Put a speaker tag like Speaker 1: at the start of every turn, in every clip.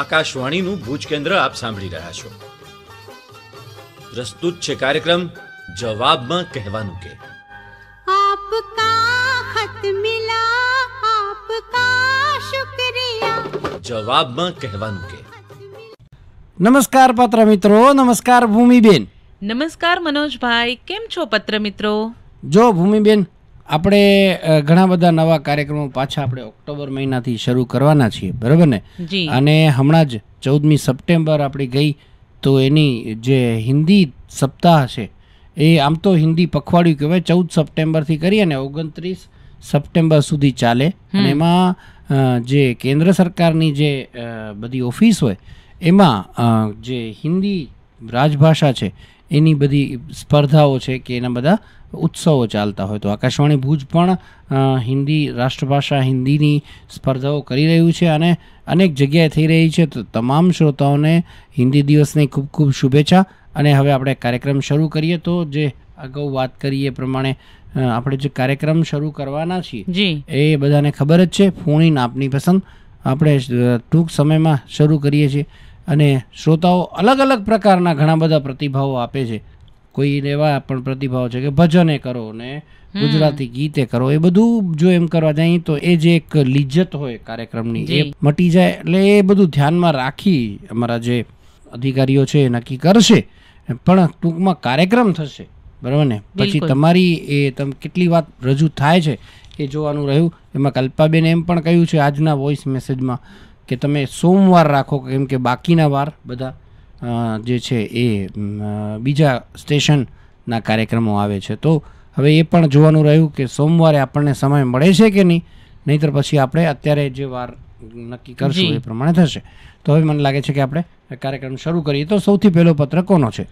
Speaker 1: આકાશવાણીનું ભુજ કેન્દ્ર આપ સાંભળી રહ્યા છો પ્રસ્તુત છે કાર્યક્રમ જવાબમાં કહેવાનું કે જવાબમાં કહેવાનું કે નમસ્કાર પત્ર મિત્રો નમસ્કાર ભૂમિબેન
Speaker 2: નમસ્કાર મનોજભાઈ કેમ છો પત્ર મિત્રો
Speaker 1: જો ભૂમિબેન આપણે ઘણા બધા નવા કાર્યક્રમો પાછા આપણે ઓક્ટોબર મહિનાથી શરૂ કરવાના છીએ બરાબર ને અને હમણાં જ ચૌદમી સપ્ટેમ્બર આપણી ગઈ તો એની જે હિન્દી સપ્તાહ છે એ આમ તો હિન્દી પખવાડિયું કહેવાય ચૌદ સપ્ટેમ્બરથી કરી અને ઓગણત્રીસ સપ્ટેમ્બર સુધી ચાલે અને એમાં જે કેન્દ્ર સરકારની જે બધી ઓફિસ હોય એમાં જે હિન્દી રાજભાષા છે એની બધી સ્પર્ધાઓ છે કે એના બધા ઉત્સવો ચાલતા હોય તો આકાશવાણી ભુજ પણ હિન્દી રાષ્ટ્રભાષા હિન્દીની સ્પર્ધાઓ કરી રહ્યું છે અને અનેક જગ્યાએ થઈ રહી છે તો તમામ શ્રોતાઓને હિન્દી દિવસની ખૂબ ખૂબ શુભેચ્છા અને હવે આપણે કાર્યક્રમ શરૂ કરીએ તો જે અગાઉ વાત કરીએ પ્રમાણે આપણે જે કાર્યક્રમ શરૂ કરવાના છીએ એ બધાને ખબર જ છે ફોન ઇન આપની પસંદ આપણે ટૂંક સમયમાં શરૂ કરીએ છીએ અને શ્રોતાઓ અલગ અલગ પ્રકારના ઘણા બધા પ્રતિભાવો આપે છે કોઈ એવા પણ પ્રતિભાવ છે કે ભજને કરો ને ગુજરાતી ગીતે કરો એ બધું જો એમ કરવા જાય તો એ જે એક લિજ્જત હોય કાર્યક્રમની એ મટી જાય એટલે એ બધું ધ્યાનમાં રાખી અમારા જે અધિકારીઓ છે એ નક્કી કરશે પણ ટૂંકમાં કાર્યક્રમ થશે બરાબર ને પછી તમારી એ તમે કેટલી વાત રજૂ થાય છે એ જોવાનું રહ્યું એમાં કલ્પાબેન એમ પણ કહ્યું છે આજના વોઇસ મેસેજમાં કે તમે સોમવાર રાખો કેમ કે બાકીના વાર બધા જે છે એ બીજા સ્ટેશનના કાર્યક્રમો આવે છે તો હવે એ પણ જોવાનું રહ્યું કે સોમવારે આપણને સમય મળે છે કે નહીં નહીતર પછી આપણે અત્યારે જે વાર નક્કી કરશું એ પ્રમાણે થશે તો હવે મને લાગે છે કે આપણે કાર્યક્રમ શરૂ કરીએ તો સૌથી પહેલો પત્ર કોનો છે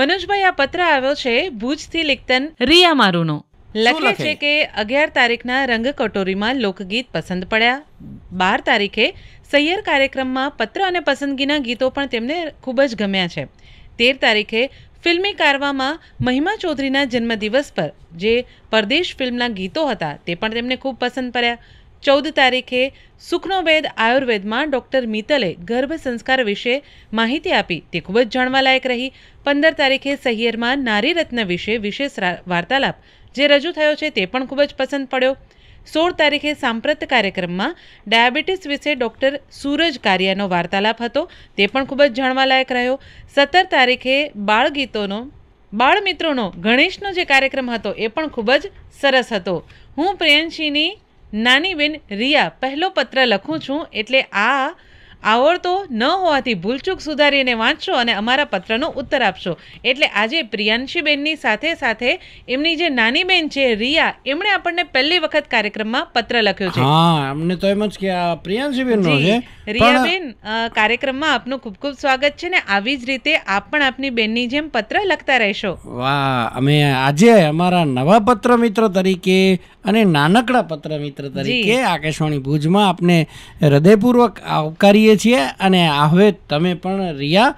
Speaker 2: મનોજભાઈ આ પત્ર આવ્યો છે ભુજથી લિખતન રિયા મારુનો લખે છે કે અગિયાર તારીખના રંગ કટોરીમાં લોકગીત પસંદ પડ્યા બાર તારીખે સૈયર કાર્યક્રમમાં પત્ર અને પસંદગીના ગીતો પણ તેમને ખૂબ જ ગમ્યા છે તેર તારીખે ફિલ્મી કારવામાં મહિમા ચૌધરીના જન્મદિવસ પર જે પરદેશ ફિલ્મના ગીતો હતા તે પણ તેમને ખૂબ પસંદ પડ્યા ચૌદ તારીખે સુખનો વેદ આયુર્વેદમાં ડૉક્ટર મિત્તલે ગર્ભ સંસ્કાર વિશે માહિતી આપી તે ખૂબ જ જાણવાલાયક રહી પંદર તારીખે સહિયરમાં નારી રત્ન વિશે વિશેષ વાર્તાલાપ જે રજૂ થયો છે તે પણ ખૂબ જ પસંદ પડ્યો સોળ તારીખે સાંપ્રત કાર્યક્રમમાં ડાયાબિટીસ વિશે ડૉક્ટર સૂરજ કારિયાનો વાર્તાલાપ હતો તે પણ ખૂબ જ જાણવાલાયક રહ્યો સત્તર તારીખે બાળગીતોનો બાળમિત્રોનો ગણેશનો જે કાર્યક્રમ હતો એ પણ ખૂબ જ સરસ હતો હું પ્રિયંશીની નાની બેન રિયા પહેલો પત્ર લખું છું એટલે આ આવડતો ન હોવાથી ભૂલચૂક સુધારીને વાંચશો અને અમારા પત્રનો ઉત્તર આપશો એટલે આજે પ્રિયાંશીબેનની સાથે સાથે એમની જે નાની બેન છે રિયા એમણે આપણને પહેલી વખત કાર્યક્રમમાં પત્ર લખ્યો છે
Speaker 1: હા અમને તો એમ જ કે આ પ્રિયાંશીબેનનો છે રિયાબેન
Speaker 2: કાર્યક્રમમાં આપનું ખૂબ ખૂબ સ્વાગત છે ને આવી જ રીતે આપ પણ આપની બેનની જેમ પત્ર લખતા રહેશો
Speaker 1: વાહ અમે આજે અમારા નવા પત્ર મિત્ર તરીકે અને નાનકડા પત્ર મિત્ર તરીકે આકાશવાણી ભુજમાં આપને હૃદયપૂર્વક આવકારીએ છીએ અને હવે તમે પણ રિયા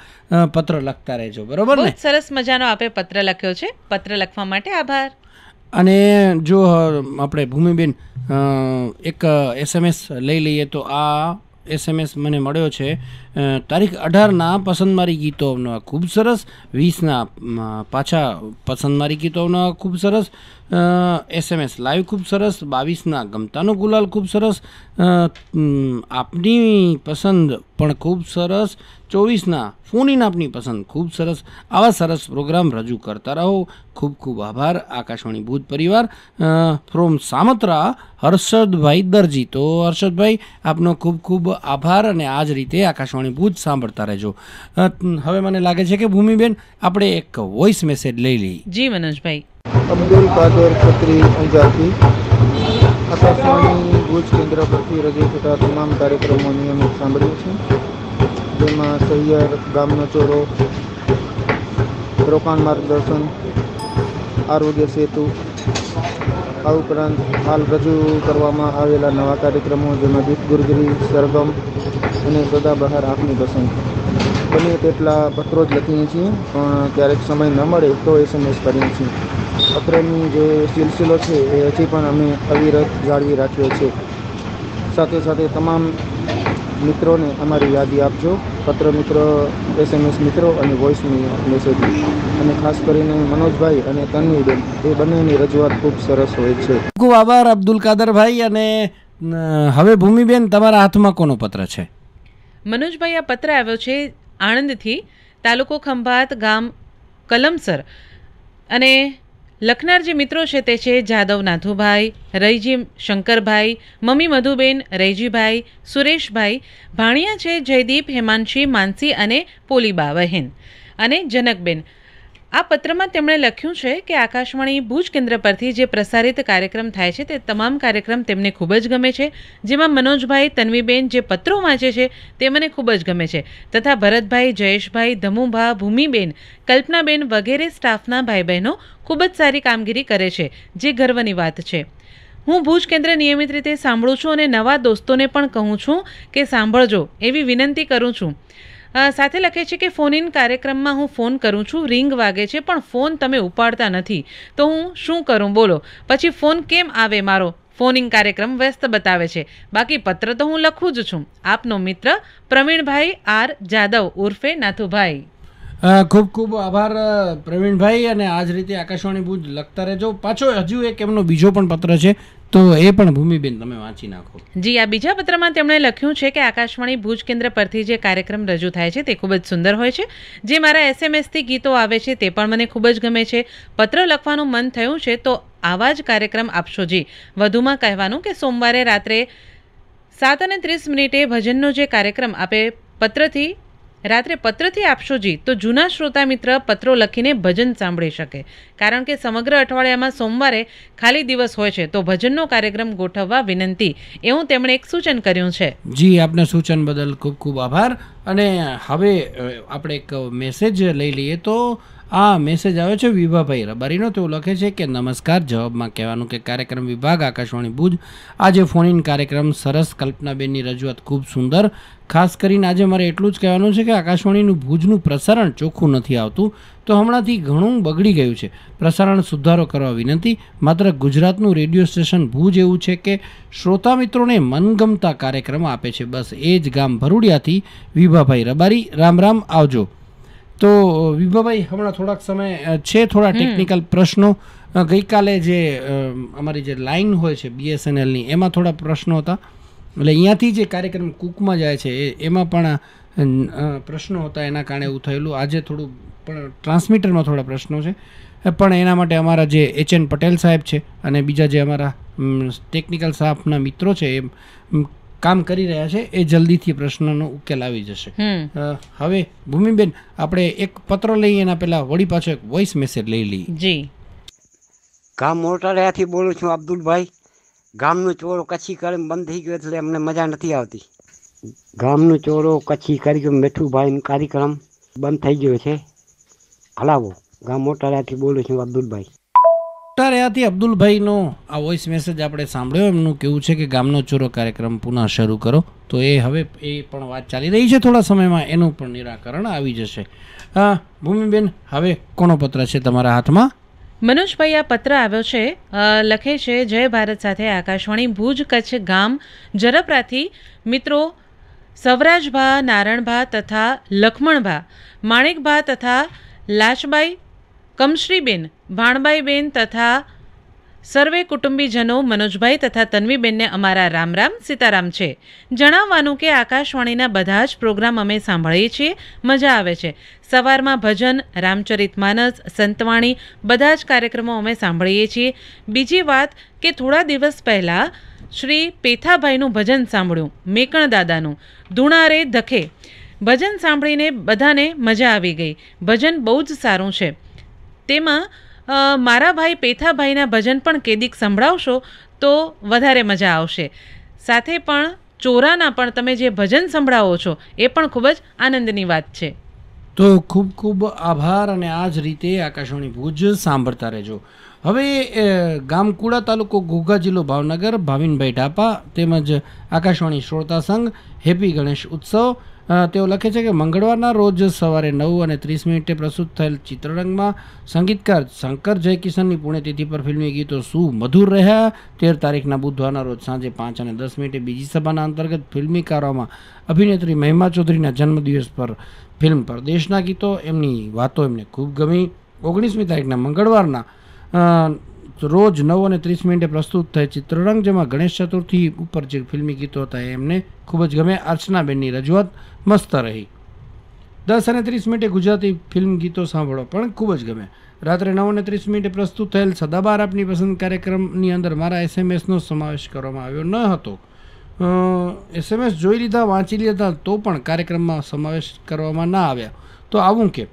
Speaker 1: પત્ર લખતા રહેજો બરોબર ને
Speaker 2: સરસ મજાનો આપે પત્ર લખ્યો છે પત્ર લખવા માટે આભાર
Speaker 1: અને જો આપણે ભૂમિબેન એક એસએમએસ લઈ લઈએ તો આ એસએમએસ મને મળ્યો છે તારીખ અઢારના પસંદમારી ગીતો અવનવા ખૂબ સરસ વીસના પાછા પસંદમારી ગીતો અવનવા ખૂબ સરસ એસએમએસ લાઈવ ખૂબ સરસ બાવીસના ગમતાનો ગુલાલ ખૂબ સરસ આપની પસંદ પણ ખૂબ સરસ ચોવીસના ફોન ઇન આપની પસંદ ખૂબ સરસ આવા સરસ પ્રોગ્રામ રજૂ કરતા રહો ખૂબ ખૂબ આભાર આકાશવાણી ભૂત પરિવાર ફ્રોમ સામત્રા હર્ષદભાઈ દરજી તો હર્ષદભાઈ આપનો ખૂબ ખૂબ આભાર અને આ જ રીતે આકાશવાણી વાણીભૂત સાંભળતા રહેજો હવે મને લાગે છે કે ભૂમિબેન આપણે એક વોઇસ મેસેજ લઈ લઈએ
Speaker 2: જી મનોજભાઈ
Speaker 1: અબ્દુલ
Speaker 3: કાદર છત્રી અંજારથી આકાશવાણી ભૂજ કેન્દ્ર પરથી રજૂ થતા તમામ કાર્યક્રમો નિયમિત સાંભળ્યું છે જેમાં સહિયાર ગામનો ચોરો રોકાણ માર્ગદર્શન આરોગ્ય સેતુ આ ઉપરાંત હાલ રજૂ કરવામાં આવેલા નવા કાર્યક્રમો જેમાં દીપ ગુરગીરી સરગમ અને સદાબહાર આંખની પસંદ બને તેટલા પત્રો જ લખીએ છીએ પણ ક્યારેક સમય ન મળે તો એસએમએસ કરીએ છીએ પત્રની જે સિલસિલો છે એ હજી પણ અમે અવિરત જાળવી રાખ્યો છે સાથે સાથે તમામ મિત્રોને અમારી યાદી આપજો પત્ર મિત્રો એસએમએસ મિત્રો અને વોઇસ મેસેજ અને ખાસ કરીને મનોજભાઈ અને તન્વીબેન એ બંનેની રજૂઆત ખૂબ સરસ હોય છે
Speaker 1: ખૂબ આભાર અબ્દુલ કાદરભાઈ અને હવે ભૂમિબેન તમારા હાથમાં કોનો પત્ર છે
Speaker 2: મનોજભાઈ આ પત્ર આવ્યો છે આણંદથી તાલુકો ખંભાત ગામ કલમસર અને લખનાર જે મિત્રો છે તે છે જાદવ નાથુભાઈ રૈજી શંકરભાઈ મમ્મી મધુબેન રૈજીભાઈ સુરેશભાઈ ભાણિયા છે જયદીપ હેમાંશી માનસી અને પોલીબા બહેન અને જનકબેન આ પત્રમાં તેમણે લખ્યું છે કે આકાશવાણી ભુજ કેન્દ્ર પરથી જે પ્રસારિત કાર્યક્રમ થાય છે તે તમામ કાર્યક્રમ તેમને ખૂબ જ ગમે છે જેમાં મનોજભાઈ તન્વીબેન જે પત્રો વાંચે છે તે મને ખૂબ જ ગમે છે તથા ભરતભાઈ જયેશભાઈ ધમુભા ભૂમિબેન કલ્પનાબેન વગેરે સ્ટાફના ભાઈ બહેનો ખૂબ જ સારી કામગીરી કરે છે જે ગર્વની વાત છે હું ભુજ કેન્દ્ર નિયમિત રીતે સાંભળું છું અને નવા દોસ્તોને પણ કહું છું કે સાંભળજો એવી વિનંતી કરું છું સાથે લખે છે કે ફોન ઇન કાર્યક્રમમાં હું ફોન કરું છું રિંગ વાગે છે પણ ફોન તમે ઉપાડતા નથી તો હું શું કરું બોલો પછી ફોન કેમ આવે મારો ફોનિંગ કાર્યક્રમ વ્યસ્ત બતાવે છે બાકી પત્ર તો હું લખું જ છું આપનો મિત્ર પ્રવીણભાઈ આર જાદવ ઉર્ફે નાથુભાઈ
Speaker 1: ખૂબ ખૂબ આભાર પ્રવીણભાઈ અને આ જ રીતે આકાશવાણી ભુજ લખતા રહેજો પાછો હજુ એક એમનો બીજો પણ પત્ર છે તો એ પણ ભૂમિબેન તમે વાંચી નાખો
Speaker 2: જી આ બીજા પત્રમાં તેમણે લખ્યું છે કે આકાશવાણી ભુજ કેન્દ્ર પરથી જે કાર્યક્રમ રજૂ થાય છે તે ખૂબ જ સુંદર હોય છે જે મારા એસએમએસથી ગીતો આવે છે તે પણ મને ખૂબ જ ગમે છે પત્ર લખવાનું મન થયું છે તો આવા જ કાર્યક્રમ આપશો જી વધુમાં કહેવાનું કે સોમવારે રાત્રે સાત અને ત્રીસ મિનિટે ભજનનો જે કાર્યક્રમ આપે પત્રથી રાત્રે પત્રથી આપશો જી તો જૂના શ્રોતા મિત્ર પત્રો લખીને ભજન સાંભળી શકે કારણ કે સમગ્ર અઠવાડિયામાં સોમવારે ખાલી દિવસ હોય છે તો ભજનનો કાર્યક્રમ ગોઠવવા વિનંતી એવું તેમણે એક સૂચન કર્યું છે
Speaker 1: જી આપના સૂચન બદલ ખૂબ ખૂબ આભાર અને હવે આપણે એક મેસેજ લઈ લઈએ તો આ મેસેજ આવ્યો છે વિભાભાઈ રબારીનો તેઓ લખે છે કે નમસ્કાર જવાબમાં કહેવાનું કે કાર્યક્રમ વિભાગ આકાશવાણી ભુજ આજે ફોન ઇન કાર્યક્રમ સરસ કલ્પનાબેનની રજૂઆત ખૂબ સુંદર ખાસ કરીને આજે મારે એટલું જ કહેવાનું છે કે આકાશવાણીનું ભુજનું પ્રસારણ ચોખ્ખું નથી આવતું તો હમણાંથી ઘણું બગડી ગયું છે પ્રસારણ સુધારો કરવા વિનંતી માત્ર ગુજરાતનું રેડિયો સ્ટેશન ભુજ એવું છે કે શ્રોતા મિત્રોને મનગમતા કાર્યક્રમ આપે છે બસ એ જ ગામ ભરૂડિયાથી વિભાભાઈ રબારી રામ રામ આવજો તો વિભાભાઈ હમણાં થોડાક સમય છે થોડા ટેકનિકલ પ્રશ્નો ગઈકાલે જે અમારી જે લાઈન હોય છે બીએસએનએલની એમાં થોડા પ્રશ્નો હતા એટલે અહીંયાથી જે કાર્યક્રમ કૂકમાં જાય છે એમાં પણ પ્રશ્નો હતા એના કારણે એવું થયેલું આજે થોડું પણ ટ્રાન્સમીટરમાં થોડા પ્રશ્નો છે પણ એના માટે અમારા જે એચ એન પટેલ સાહેબ છે અને બીજા જે અમારા ટેકનિકલ સ્ટાફના મિત્રો છે એ કામ કરી રહ્યા છે એ જલ્દીથી પ્રશ્નનો ઉકેલ આવી જશે હવે ભૂમિબેન આપણે એક પત્ર લઈ એના પહેલાં વળી પાછો એક વોઇસ મેસેજ લઈ લઈએ
Speaker 3: જી કામ મોટા બોલું છું અબ્દુલભાઈ ગામનો ચોરો કચ્છી કરે બંધ થઈ ગયો એટલે અમને મજા નથી આવતી ગામનો ચોરો કચ્છી કરી ગયું મીઠુભાઈનો કાર્યક્રમ બંધ થઈ ગયો છે હલાવો ગામ મોટારાથી બોલું છું અબ્દુલભાઈ
Speaker 1: મોટારાથી અબ્દુલભાઈનો આ વોઇસ મેસેજ આપણે સાંભળ્યો એમનું કેવું છે કે ગામનો ચોરો કાર્યક્રમ પુનઃ શરૂ કરો તો એ હવે એ પણ વાત ચાલી રહી છે થોડા સમયમાં એનું પણ નિરાકરણ આવી જશે હા ભૂમિબેન હવે કોનો પત્ર છે તમારા હાથમાં
Speaker 2: મનોજભાઈ આ પત્ર આવ્યો છે લખે છે જય ભારત સાથે આકાશવાણી ભુજ કચ્છ ગામ જરપરાથી મિત્રો સવરાજભા નારણભા તથા લખમણભા માણેકભા તથા લાશબાઈ કમશ્રીબેન ભાણબાઈબેન તથા સર્વે કુટુંબીજનો મનોજભાઈ તથા તન્વીબેનને અમારા રામ રામ સીતારામ છે જણાવવાનું કે આકાશવાણીના બધા જ પ્રોગ્રામ અમે સાંભળીએ છીએ મજા આવે છે સવારમાં ભજન રામચરિત માનસ સંતવાણી બધા જ કાર્યક્રમો અમે સાંભળીએ છીએ બીજી વાત કે થોડા દિવસ પહેલાં શ્રી પેથાભાઈનું ભજન સાંભળ્યું મેકણ દાદાનું ધૂણારે ધખે ભજન સાંભળીને બધાને મજા આવી ગઈ ભજન બહુ જ સારું છે તેમાં મારા ભાઈ પેથાભાઈના ભજન પણ કેદીક સંભળાવશો તો વધારે મજા આવશે સાથે પણ ચોરાના પણ તમે જે ભજન સંભળાવો છો એ પણ ખૂબ જ આનંદની વાત છે
Speaker 1: તો ખૂબ ખૂબ આભાર અને આ જ રીતે આકાશવાણી ભુજ સાંભળતા રહેજો હવે ગામકુડા તાલુકો ઘોઘા જિલ્લો ભાવનગર ભાવિનભાઈ ઢાપા તેમજ આકાશવાણી શ્રોતા સંઘ હેપી ગણેશ ઉત્સવ તેઓ લખે છે કે મંગળવારના રોજ સવારે નવ અને ત્રીસ મિનિટે પ્રસ્તુત થયેલ ચિત્રરંગમાં સંગીતકાર શંકર જયકિશનની પુણ્યતિથિ પર ફિલ્મી ગીતો શું મધુર રહ્યા તેર તારીખના બુધવારના રોજ સાંજે પાંચ અને દસ મિનિટે બીજી સભાના અંતર્ગત ફિલ્મીકારોમાં અભિનેત્રી મહેમા ચૌધરીના જન્મદિવસ પર ફિલ્મ પરદેશના ગીતો એમની વાતો એમને ખૂબ ગમી ઓગણીસમી તારીખના મંગળવારના રોજ નવ અને ત્રીસ મિનિટે પ્રસ્તુત થઈ ચિત્રરંગ જેમાં ગણેશ ચતુર્થી ઉપર જે ફિલ્મી ગીતો હતા એમને ખૂબ જ ગમે અર્ચનાબેનની રજૂઆત મસ્ત રહી દસ અને ત્રીસ મિનિટે ગુજરાતી ફિલ્મ ગીતો સાંભળો પણ ખૂબ જ ગમે રાત્રે નવ અને ત્રીસ મિનિટે પ્રસ્તુત થયેલ સદાબાર આપની પસંદ કાર્યક્રમની અંદર મારા એસએમએસનો સમાવેશ કરવામાં આવ્યો ન હતો એસએમએસ જોઈ લીધા વાંચી લીધા તો પણ કાર્યક્રમમાં સમાવેશ કરવામાં ના આવ્યા તો આવું કેમ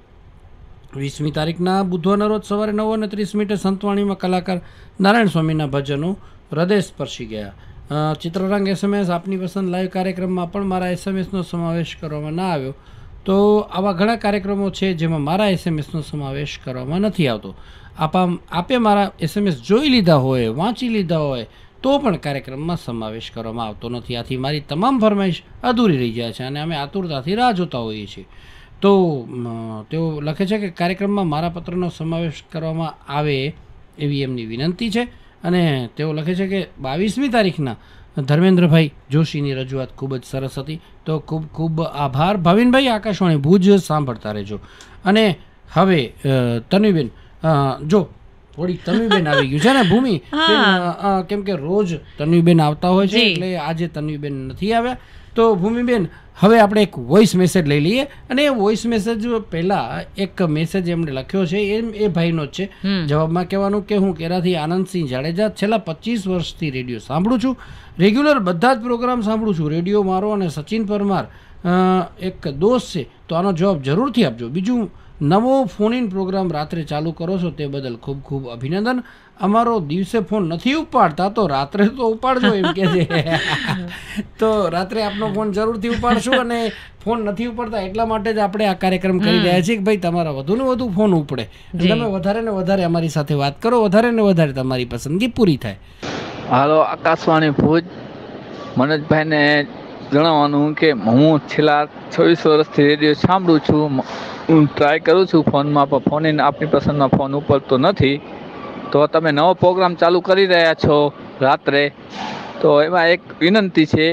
Speaker 1: વીસમી તારીખના બુધવારના રોજ સવારે નવ અને ત્રીસ મિનિટે સંતવાણીમાં કલાકાર નારાયણ સ્વામીના ભજનો હૃદય સ્પર્શી ગયા ચિત્રરંગ એસએમએસ આપની પસંદ લાઈવ કાર્યક્રમમાં પણ મારા એસએમએસનો સમાવેશ કરવામાં ના આવ્યો તો આવા ઘણા કાર્યક્રમો છે જેમાં મારા એસએમએસનો સમાવેશ કરવામાં નથી આવતો આપા આપે મારા એસએમએસ જોઈ લીધા હોય વાંચી લીધા હોય તો પણ કાર્યક્રમમાં સમાવેશ કરવામાં આવતો નથી આથી મારી તમામ ફરમાઈશ અધૂરી રહી જાય છે અને અમે આતુરતાથી રાહ જોતા હોઈએ છીએ તો તેઓ લખે છે કે કાર્યક્રમમાં મારા પત્રનો સમાવેશ કરવામાં આવે એવી એમની વિનંતી છે અને તેઓ લખે છે કે બાવીસમી તારીખના ધર્મેન્દ્રભાઈ જોશીની રજૂઆત ખૂબ જ સરસ હતી તો ખૂબ ખૂબ આભાર ભાવિનભાઈ આકાશવાણી ભુજ સાંભળતા રહેજો અને હવે તનુબેન જો થોડી તનુબેન આવી ગયું છે ને ભૂમિ કેમ કે રોજ તન્વીબેન આવતા હોય છે એટલે આજે તન્વીબેન નથી આવ્યા તો ભૂમિબેન હવે આપણે એક વોઇસ મેસેજ લઈ લઈએ અને એ વોઇસ મેસેજ પહેલાં એક મેસેજ એમણે લખ્યો છે એમ એ ભાઈનો જ છે જવાબમાં કહેવાનું કે હું કેરાથી આનંદસિંહ જાડેજા છેલ્લા પચીસ વર્ષથી રેડિયો સાંભળું છું રેગ્યુલર બધા જ પ્રોગ્રામ સાંભળું છું રેડિયો મારો અને સચિન પરમાર એક દોષ છે તો આનો જવાબ જરૂરથી આપજો બીજું નવો ફોન ઇન પ્રોગ્રામ રાત્રે ચાલુ કરો છો તે બદલ ખૂબ ખૂબ અભિનંદન અમારો દિવસે ફોન નથી ઉપાડતા તો રાત્રે તો ઉપાડજો એમ કે છે તો રાત્રે આપનો ફોન જરૂરથી ઉપાડશું અને ફોન નથી ઉપાડતા એટલા માટે જ આપણે આ કાર્યક્રમ કરી રહ્યા છીએ કે ભાઈ તમારા વધુ ને વધુ ફોન ઉપડે તમે વધારે ને વધારે અમારી સાથે વાત કરો વધારે ને વધારે તમારી પસંદગી પૂરી થાય હાલો આકાશવાણી ભુજ મનોજભાઈને જણાવવાનું કે હું છેલ્લા છવ્વીસ વર્ષથી રેડિયો સાંભળું છું હું ટ્રાય કરું છું ફોનમાં પણ ફોન આપની પસંદમાં ફોન ઉપડતો નથી તો તમે નવો પ્રોગ્રામ ચાલુ કરી રહ્યા છો રાત્રે તો એમાં એક વિનંતી છે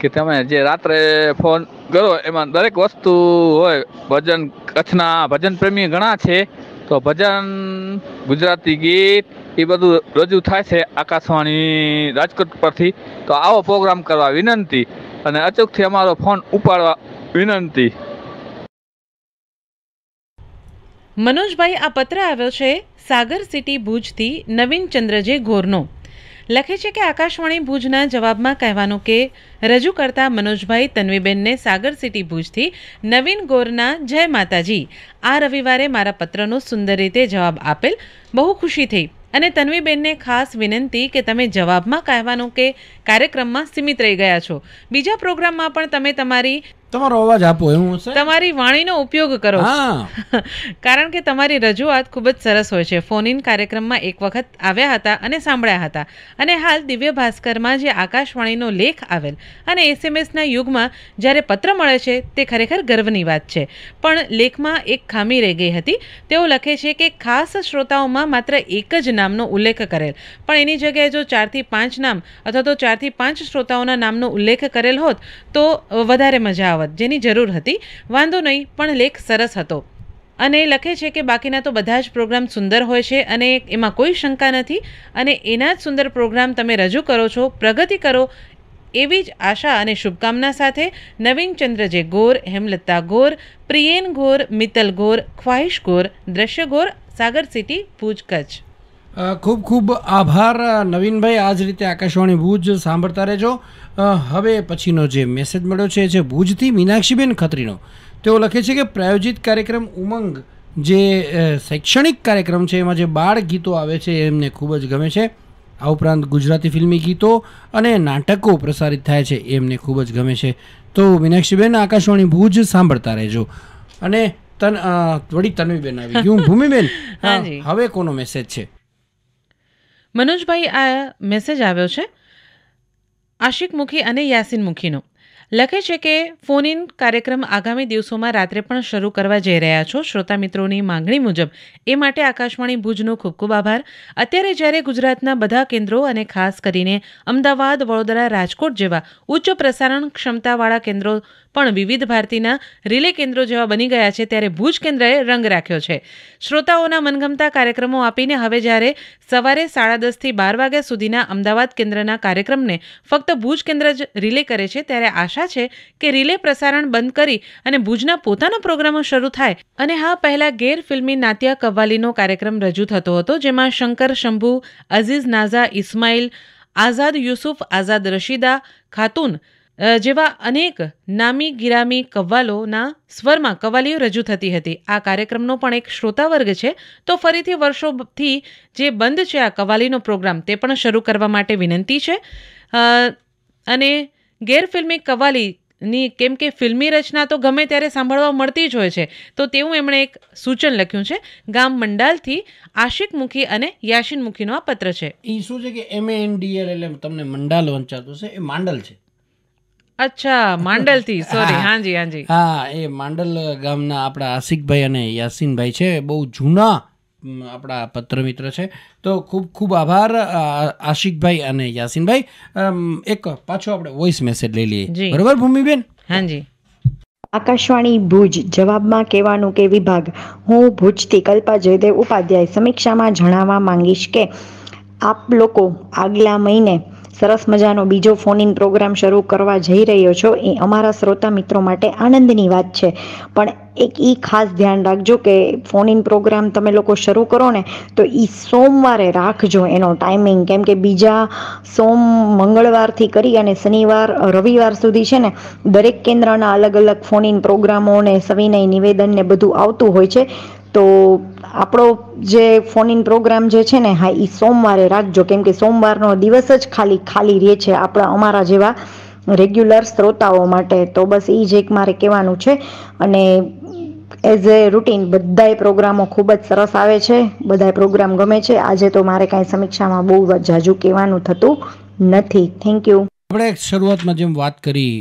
Speaker 1: કે તમે જે રાત્રે ફોન કરો એમાં દરેક વસ્તુ હોય ભજન કચ્છના ભજન પ્રેમી ઘણા છે તો ભજન ગુજરાતી ગીત એ બધું રજૂ થાય છે આકાશવાણી
Speaker 3: રાજકોટ પરથી તો આવો પ્રોગ્રામ કરવા વિનંતી અને અચૂકથી અમારો ફોન ઉપાડવા વિનંતી
Speaker 2: મનોજભાઈ આ પત્ર આવ્યો છે સાગર સિટી ભુજથી નવીન ચંદ્રજી ગોરનો લખે છે કે આકાશવાણી ભુજના જવાબમાં કહેવાનું કે રજૂ કરતા મનોજભાઈ તન્વીબેનને સાગર સિટી ભુજથી નવીન ગોરના જય માતાજી આ રવિવારે મારા પત્રનો સુંદર રીતે જવાબ આપેલ બહુ ખુશી થઈ અને તન્વીબેનને ખાસ વિનંતી કે તમે જવાબમાં કહેવાનું કે કાર્યક્રમમાં સીમિત રહી ગયા છો બીજા પ્રોગ્રામમાં પણ તમે તમારી તમારો
Speaker 1: અવાજ આપો એવું હશે
Speaker 2: તમારી વાણીનો ઉપયોગ કરો કારણ કે તમારી રજૂઆત ખૂબ જ સરસ હોય છે ફોન ઇન કાર્યક્રમમાં એક વખત આવ્યા હતા અને સાંભળ્યા હતા અને હાલ દિવ્ય ભાસ્કરમાં જે આકાશવાણીનો લેખ આવેલ અને એસએમએસના યુગમાં જ્યારે પત્ર મળે છે તે ખરેખર ગર્વની વાત છે પણ લેખમાં એક ખામી રહી ગઈ હતી તેઓ લખે છે કે ખાસ શ્રોતાઓમાં માત્ર એક જ નામનો ઉલ્લેખ કરેલ પણ એની જગ્યાએ જો ચારથી પાંચ નામ અથવા તો ચારથી પાંચ શ્રોતાઓના નામનો ઉલ્લેખ કરેલ હોત તો વધારે મજા આવે બનાવત જેની જરૂર હતી વાંધો નહીં પણ લેખ સરસ હતો અને એ લખે છે કે બાકીના તો બધા જ પ્રોગ્રામ સુંદર હોય છે અને એમાં કોઈ શંકા નથી અને એના જ સુંદર પ્રોગ્રામ તમે રજૂ કરો છો પ્રગતિ કરો એવી જ આશા અને શુભકામના સાથે નવીન ચંદ્રજે ગોર હેમલતા ગોર પ્રિયેન ગોર મિત્તલ ગોર ખ્વાહિશ ગોર દ્રશ્ય ગોર સાગર સિટી ભુજ કચ્છ ખૂબ ખૂબ આભાર નવીનભાઈ આ જ રીતે આકાશવાણી
Speaker 1: ભુજ સાંભળતા રહેજો હવે પછીનો જે મેસેજ મળ્યો છે જે ભુજથી મીનાક્ષીબેન ખત્રીનો તેઓ લખે છે કે પ્રાયોજિત કાર્યક્રમ ઉમંગ જે શૈક્ષણિક કાર્યક્રમ છે એમાં જે બાળ ગીતો આવે છે એમને ખૂબ જ ગમે છે આ ઉપરાંત ગુજરાતી ફિલ્મી ગીતો અને નાટકો પ્રસારિત થાય છે એમને ખૂબ જ ગમે છે તો મીનાક્ષીબેન આકાશવાણી ભુજ સાંભળતા રહેજો અને તન વળી તન્વીબેન આવી ગયું ભૂમિબેન હવે કોનો મેસેજ છે
Speaker 2: મનોજભાઈ આ મેસેજ આવ્યો છે આશિક મુખી અને યાસીન મુખીનો લખે છે કે ફોન ઇન કાર્યક્રમ આગામી દિવસોમાં રાત્રે પણ શરૂ કરવા જઈ રહ્યા છો શ્રોતા મિત્રોની માંગણી મુજબ એ માટે આકાશવાણી ભુજનો ખૂબ ખૂબ આભાર અત્યારે જ્યારે ગુજરાતના બધા કેન્દ્રો અને ખાસ કરીને અમદાવાદ વડોદરા રાજકોટ જેવા ઉચ્ચ પ્રસારણ ક્ષમતાવાળા કેન્દ્રો પણ વિવિધ ભારતીના રિલે કેન્દ્રો જેવા બની ગયા છે ત્યારે ભુજ કેન્દ્રએ રંગ રાખ્યો છે શ્રોતાઓના મનગમતા કાર્યક્રમો આપીને હવે જ્યારે સવારે સાડા દસથી બાર વાગ્યા સુધીના અમદાવાદ કેન્દ્રના કાર્યક્રમને ફક્ત ભુજ કેન્દ્ર જ રિલે કરે છે ત્યારે આશા આશા છે કે રિલે પ્રસારણ બંધ કરી અને ભુજના પોતાના પ્રોગ્રામો શરૂ થાય અને હા પહેલાં ગેરફિલ્મી નાત્યા કવ્વાલીનો કાર્યક્રમ રજૂ થતો હતો જેમાં શંકર શંભુ અઝીઝ નાઝા ઇસ્માઇલ આઝાદ યુસુફ આઝાદ રશીદા ખાતુન જેવા અનેક નામી ગિરામી કવ્વાલોના સ્વરમાં કવાલીઓ રજૂ થતી હતી આ કાર્યક્રમનો પણ એક શ્રોતાવર્ગ છે તો ફરીથી વર્ષોથી જે બંધ છે આ કવાલીનો પ્રોગ્રામ તે પણ શરૂ કરવા માટે વિનંતી છે અને ગેરફિલ્મી કવાલી ની કેમ કે ફિલ્મી રચના તો ગમે ત્યારે સાંભળવા મળતી જ હોય છે તો તેવું એમણે એક સૂચન લખ્યું છે ગામ મંડાલથી આશિક મુખી અને યાશીન મુખીનો આ પત્ર છે એ શું છે કે M A N D L એટલે તમને મંડાલ વંચાતું છે એ માંડલ છે અચ્છા માંડલથી સોરી હાજી હાજી
Speaker 1: હા એ માંડલ ગામના આપણા આશિકભાઈ અને યાસીનભાઈ છે બહુ જૂના આપણા પત્ર મિત્ર છે તો ખૂબ ખૂબ આભાર આશિકભાઈ અને યાસીનભાઈ એક પાછો આપણે વોઇસ મેસેજ લઈ લઈએ બરોબર ભૂમિબેન હાજી
Speaker 4: આકાશવાણી ભુજ જવાબમાં કહેવાનું કે વિભાગ હું ભુજથી કલ્પા જયદેવ ઉપાધ્યાય સમીક્ષામાં જણાવવા માંગીશ કે આપ લોકો આગલા મહિને સરસ મજાનો બીજો ફોન ઇન પ્રોગ્રામ શરૂ કરવા જઈ રહ્યો છો એ અમારા શ્રોતા મિત્રો માટે આનંદની વાત છે પણ એક એ ખાસ ધ્યાન રાખજો કે ફોન ઇન પ્રોગ્રામ તમે લોકો શરૂ કરો ને તો એ સોમવારે રાખજો એનો ટાઈમિંગ કેમ કે બીજા સોમ મંગળવારથી કરી અને શનિવાર રવિવાર સુધી છે ને દરેક કેન્દ્રના અલગ અલગ ફોન ઇન પ્રોગ્રામો ને સવિનય નિવેદન ને બધું આવતું હોય છે તો આપણો જે ફોન ઇન પ્રોગ્રામ જે છે ને હા એ સોમવારે રાખજો કેમ કે સોમવારનો દિવસ જ ખાલી ખાલી રહે છે આપણા અમારા જેવા રેગ્યુલર શ્રોતાઓ માટે તો બસ એ જ એક મારે કહેવાનું છે અને એઝ એ રૂટીન બધાય પ્રોગ્રામો ખૂબ જ સરસ આવે છે બધાય પ્રોગ્રામ ગમે છે આજે તો મારે કાંઈ સમીક્ષામાં બહુ જાજુ કહેવાનું થતું નથી થેન્ક યુ
Speaker 1: આપણે શરૂઆતમાં જેમ વાત કરી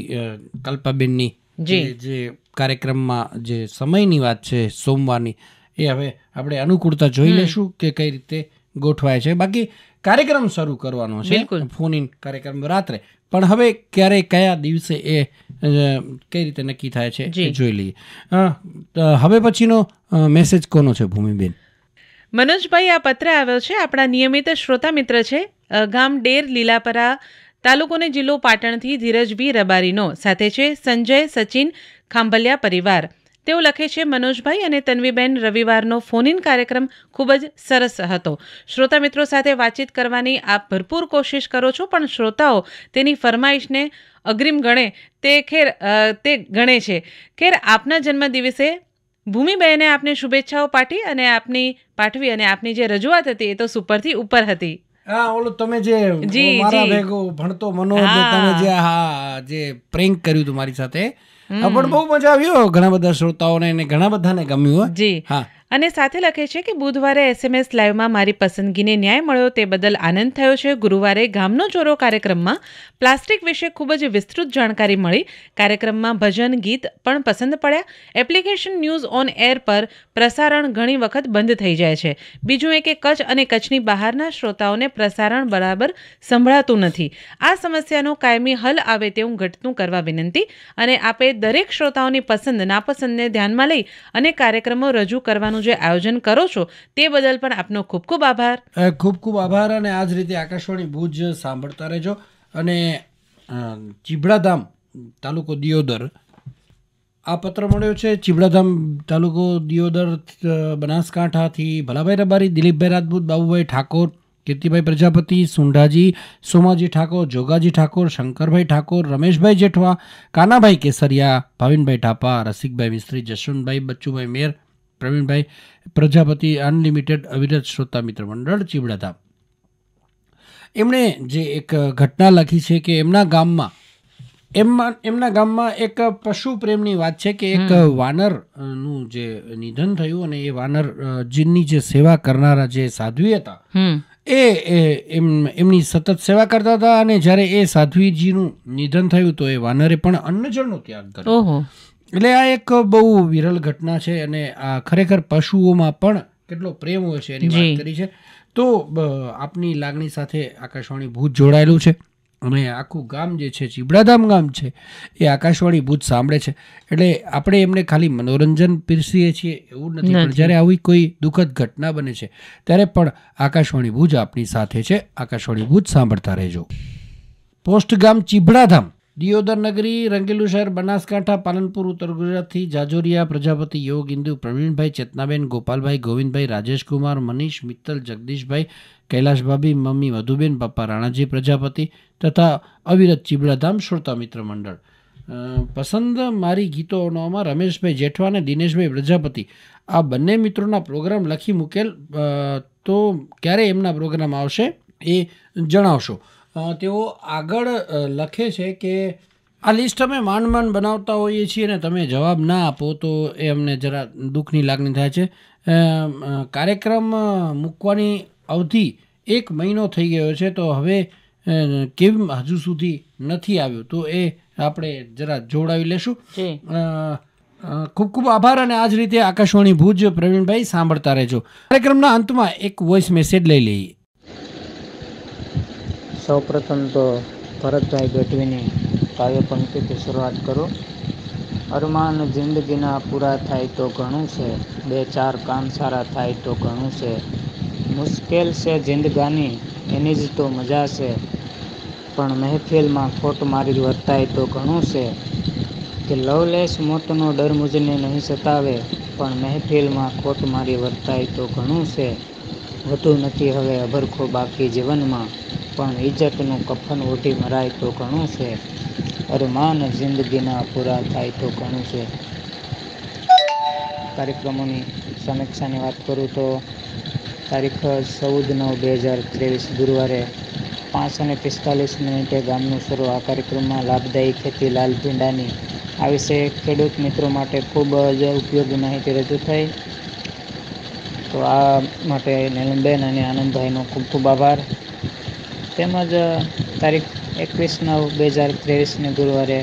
Speaker 1: કલ્પાબેનની જે કાર્યક્રમમાં જે સમયની વાત છે સોમવારની એ હવે આપણે અનુકૂળતા જોઈ લેશું કે કઈ રીતે ગોઠવાય છે બાકી કાર્યક્રમ શરૂ કરવાનો છે ફોન ઇન કાર્યક્રમ રાત્રે પણ હવે ક્યારે કયા દિવસે એ કઈ રીતે નક્કી થાય છે એ જોઈ લઈએ હવે પછીનો મેસેજ કોનો છે ભૂમિબેન
Speaker 2: મનોજભાઈ આ પત્ર આવ્યો છે આપણા નિયમિત શ્રોતા મિત્ર છે ગામ ડેર લીલાપરા તાલુકોને જિલ્લો પાટણથી ધીરજભી રબારીનો સાથે છે સંજય સચિન ખાંભલિયા પરિવાર તેઓ લખે છે મનોજભાઈ અને તન્વીબેન રવિવારનો ફોન ઇન કાર્યક્રમ ખૂબ જ સરસ હતો શ્રોતા મિત્રો સાથે વાતચીત કરવાની આપ ભરપૂર કોશિશ કરો છો પણ શ્રોતાઓ તેની ફરમાઈશને અગ્રિમ ગણે તે ખેર તે ગણે છે ખેર આપના જન્મ દિવસે ભૂમિબહેને આપને શુભેચ્છાઓ પાઠી અને આપની પાઠવી અને આપની જે રજૂઆત હતી એ તો સુપરથી ઉપર હતી
Speaker 1: હા ઓલું તમે જે મારા ભેગો
Speaker 2: ભણતો મનોજ તમે જે
Speaker 1: હા જે પ્રેન્ક કર્યું હતું મારી સાથે પણ બહુ મજા આવ્યો ઘણા બધા શ્રોતાઓને અને ઘણા બધાને ગમ્યું હા
Speaker 2: અને સાથે લખે છે કે બુધવારે એસએમએસ લાઈવમાં મારી પસંદગીને ન્યાય મળ્યો તે બદલ આનંદ થયો છે ગુરુવારે ગામનો ચોરો કાર્યક્રમમાં પ્લાસ્ટિક વિશે ખૂબ જ વિસ્તૃત જાણકારી મળી કાર્યક્રમમાં ભજન ગીત પણ પસંદ પડ્યા એપ્લિકેશન ન્યૂઝ ઓન એર પર પ્રસારણ ઘણી વખત બંધ થઈ જાય છે બીજું એ કે કચ્છ અને કચ્છની બહારના શ્રોતાઓને પ્રસારણ બરાબર સંભળાતું નથી આ સમસ્યાનો કાયમી હલ આવે તેવું ઘટતું કરવા વિનંતી અને આપે દરેક શ્રોતાઓની પસંદ નાપસંદને ધ્યાનમાં લઈ અને કાર્યક્રમો રજૂ કરવાનું કાર્યક્રમનું જે આયોજન કરો છો તે બદલ પણ આપનો ખૂબ ખૂબ આભાર
Speaker 1: ખૂબ ખૂબ આભાર અને આ જ રીતે આકાશવાણી ભુજ સાંભળતા રહેજો અને ચીબડાધામ તાલુકો દિયોદર આ પત્ર મળ્યો છે ચીબડાધામ તાલુકો દિયોદર બનાસકાંઠાથી ભલાભાઈ રબારી દિલીપભાઈ રાજપૂત બાબુભાઈ ઠાકોર કીર્તિભાઈ પ્રજાપતિ સુંઢાજી સોમાજી ઠાકોર જોગાજી ઠાકોર શંકરભાઈ ઠાકોર રમેશભાઈ જેઠવા કાનાભાઈ કેસરિયા ભાવિનભાઈ ઠાપા રસિકભાઈ મિસ્ત્રી જશવંતભાઈ બચ્ચુભાઈ મેર પ્રવીણભાઈ પ્રજાપતિ અનલિમિટેડ અવિરત શ્રોતા મિત્ર મંડળ ચીબડાતા એમણે જે એક ઘટના લખી છે કે એમના ગામમાં એમમાં એમના ગામમાં એક પશુ પ્રેમની વાત છે કે એક વાનરનું જે નિધન થયું અને એ વાનર જીનની જે સેવા કરનારા જે સાધ્વી હતા એ એમ એમની સતત સેવા કરતા હતા અને જ્યારે એ સાધ્વીજીનું નિધન થયું તો એ વાનરે પણ અન્નજળનો ત્યાગ કર્યો એટલે આ એક બહુ વિરલ ઘટના છે અને આ ખરેખર પશુઓમાં પણ કેટલો પ્રેમ હોય છે એની વાત કરી છે તો આપની લાગણી સાથે આકાશવાણી ભૂત જોડાયેલું છે અને આખું ગામ જે છે ચીબડાધામ ગામ છે એ આકાશવાણી ભૂત સાંભળે છે એટલે આપણે એમને ખાલી મનોરંજન પીરસીએ છીએ એવું નથી પણ જ્યારે આવી કોઈ દુઃખદ ઘટના બને છે ત્યારે પણ આકાશવાણી ભુજ આપણી સાથે છે આકાશવાણી ભૂજ સાંભળતા રહેજો પોસ્ટ ગામ ચીબડાધામ દિયોદર નગરી રંગેલું શહેર બનાસકાંઠા પાલનપુર ઉત્તર ગુજરાતથી જાજોરિયા પ્રજાપતિ યોગ ઇન્દુ પ્રવીણભાઈ ચેતનાબેન ગોપાલભાઈ ગોવિંદભાઈ રાજેશકુમાર મનીષ મિત્તલ જગદીશભાઈ કૈલાશભાભી મમ્મી મધુબેન પપ્પા રાણાજી પ્રજાપતિ તથા અવિરત ચીબળાધામ શ્રોતા મિત્ર મંડળ પસંદ મારી ગીતોનોમાં રમેશભાઈ જેઠવા અને દિનેશભાઈ પ્રજાપતિ આ બંને મિત્રોના પ્રોગ્રામ લખી મૂકેલ તો ક્યારે એમના પ્રોગ્રામ આવશે એ જણાવશો તેઓ આગળ લખે છે કે આ લિસ્ટ અમે માંડ માંડ બનાવતા હોઈએ છીએ અને તમે જવાબ ના આપો તો એ અમને જરા દુઃખની લાગણી થાય છે કાર્યક્રમ મૂકવાની અવધિ એક મહિનો થઈ ગયો છે તો હવે કેમ હજુ સુધી નથી આવ્યો તો એ આપણે જરા જોડાવી લેશું ખૂબ ખૂબ આભાર અને આ જ રીતે આકાશવાણી ભુજ પ્રવીણભાઈ સાંભળતા રહેજો કાર્યક્રમના અંતમાં એક વોઇસ મેસેજ લઈ લઈએ
Speaker 3: સૌપ્રથમ તો ભરતભાઈ ગઢવીની કાવ્ય પંક્તિથી શરૂઆત કરું અરમાન જિંદગીના પૂરા થાય તો ઘણું છે બે ચાર કામ સારા થાય તો ઘણું છે મુશ્કેલ છે જિંદગાની એની જ તો મજા છે પણ મહેફિલમાં ખોટ મારી વર્તાય તો ઘણું છે કે લવલેસ મોતનો ડર મુજને નહીં સતાવે પણ મહેફિલમાં ખોટ મારી વર્તાય તો ઘણું છે વધુ નથી હવે અભરખો બાકી જીવનમાં પણ ઇજ્જતનું કફન ઓઢી મરાય તો ઘણું છે અરમાન જિંદગીના પૂરા થાય તો ઘણું છે કાર્યક્રમોની સમીક્ષાની વાત કરું તો તારીખ ચૌદ નવ બે હજાર ત્રેવીસ ગુરુવારે પાંચ અને પિસ્તાલીસ મિનિટે ગામનું શરૂ આ કાર્યક્રમમાં લાભદાયી ખેતી લાલ ભીંડાની આ વિશે ખેડૂત મિત્રો માટે ખૂબ જ ઉપયોગી માહિતી રજૂ થઈ તો આ માટે નીલમબેન અને આનંદભાઈનો ખૂબ ખૂબ આભાર તેમજ તારીખ એકવીસ નવ બે હજાર ત્રેવીસને ગુરુવારે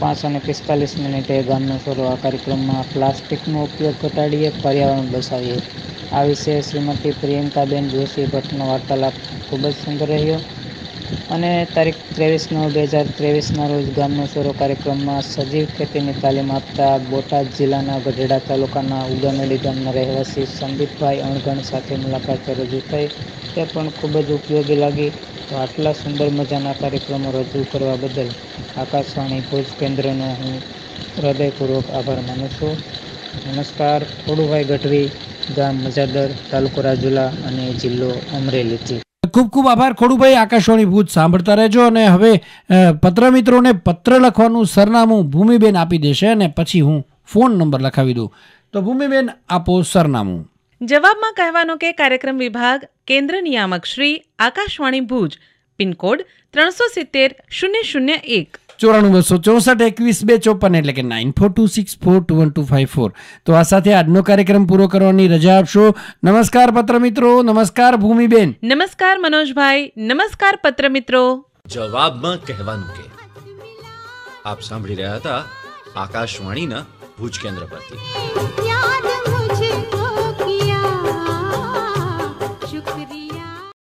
Speaker 3: પાંચ અને પિસ્તાલીસ મિનિટે ગામનો ફેરો આ કાર્યક્રમમાં પ્લાસ્ટિકનો ઉપયોગ ઘટાડીએ પર્યાવરણ બચાવીએ આ વિશે શ્રીમતી પ્રિયંકાબેન જોશી ભટ્ટનો વાર્તાલાપ ખૂબ જ સુંદર રહ્યો અને તારીખ ત્રેવીસ નવ બે હજાર ત્રેવીસના રોજ ગામનો ફેરો કાર્યક્રમમાં સજીવ ખેતીની તાલીમ આપતા બોટાદ જિલ્લાના ગઢડા તાલુકાના ઉગામેડી ગામના રહેવાસી સંદીપભાઈ અણગણ સાથે મુલાકાત રજૂ થઈ તે પણ ખૂબ જ ઉપયોગી લાગી તો આટલા સુંદર મજાના કાર્યક્રમો રજૂ કરવા બદલ આકાશવાણી ભુજ કેન્દ્રનો હું હૃદયપૂર્વક આભાર માનું છું નમસ્કાર થોડુભાઈ ગઢવી ગામ મજાદર તાલુકો રાજુલા અને જિલ્લો અમરેલીથી
Speaker 1: ખૂબ ખૂબ આભાર ખોડુભાઈ આકાશવાણી ભૂત સાંભળતા રહેજો અને હવે પત્ર મિત્રોને પત્ર લખવાનું સરનામું ભૂમિબેન આપી દેશે અને પછી હું ફોન નંબર લખાવી દઉં તો ભૂમિબેન આપો સરનામું
Speaker 2: જવાબમાં કહેવાનું કે કાર્યક્રમ વિભાગ કેન્દ્ર નિયામક શ્રી આકાશવાણી ભુજ પિનકોડ ત્રણસો સિત્તેર શૂન્ય શૂન્ય એક
Speaker 1: ચોરાણું બસો ચોસઠ એકવીસ બે ચોપન એટલે કે nine four two six four two one two five four તો આ સાથે આજનો કાર્યક્રમ પૂરો કરવાની રજા આપશો નમસ્કાર પત્ર મિત્રો નમસ્કાર ભૂમિબેન
Speaker 2: નમસ્કાર મનોજભાઈ નમસ્કાર પત્ર મિત્રો
Speaker 1: જવાબમાં કહેવાનું કે આપ સાંભળી રહ્યા હતા આકાશવાણીના
Speaker 3: ભુજ કેન્દ્ર પરથી